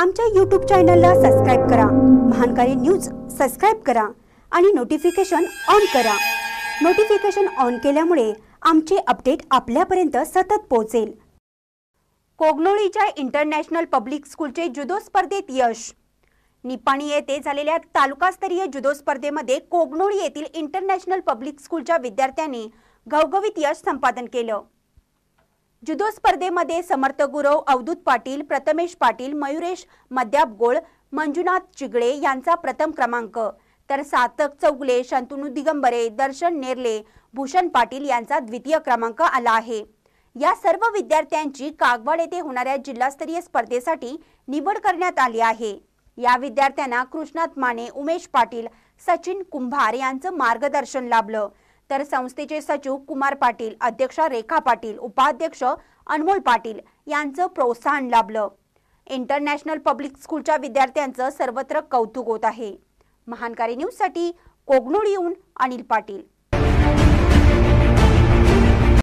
आमच्या यूट्यूब चॅनलला सबस्क्राईब करा महानकारी न्यूज सबस्क्राईब करा आणि नोटिफिकेशन ऑन करा नोटिफिकेशन ऑन केल्यामुळे आमचे अपडेट आपल्यापर्यंत सतत पोहोचेल कोगनोळीच्या इंटरनॅशनल पब्लिक स्कूलचे जुदो स्पर्धेत यश निपाणी येथे झालेल्या तालुकास्तरीय जुदो स्पर्धेमध्ये कोगनोळी येथील इंटरनॅशनल पब्लिक स्कूलच्या विद्यार्थ्यांनी घवघवीत यश संपादन केलं जुदो स्पर्धेमध्ये समर्थ गुरव अवधूत पाटील प्रथमेश पाटील मयुरेश मद्याबगोळ मंजुनाथ चिगळे यांचा प्रथम क्रमांक तर सातक चौगुले शंतनु दिगंबरे दर्शन नेरले भूषण पाटील यांचा द्वितीय क्रमांक आला आहे या सर्व विद्यार्थ्यांची कागवाड येथे होणाऱ्या जिल्हास्तरीय स्पर्धेसाठी निवड करण्यात आली आहे या विद्यार्थ्यांना कृष्णात माने उमेश पाटील सचिन कुंभार यांचं मार्गदर्शन लाभलं तर संस्थेचे सचिव कुमार पाटील अध्यक्ष रेखा पाटील उपाध्यक्ष अनमोल पाटील यांचं प्रोत्साहन लाभलं इंटरनॅशनल पब्लिक स्कूलच्या विद्यार्थ्यांचं सर्वत्र कौतुक होत आहे महानकारी न्यूजसाठी कोगनूर येऊन अनिल पाटील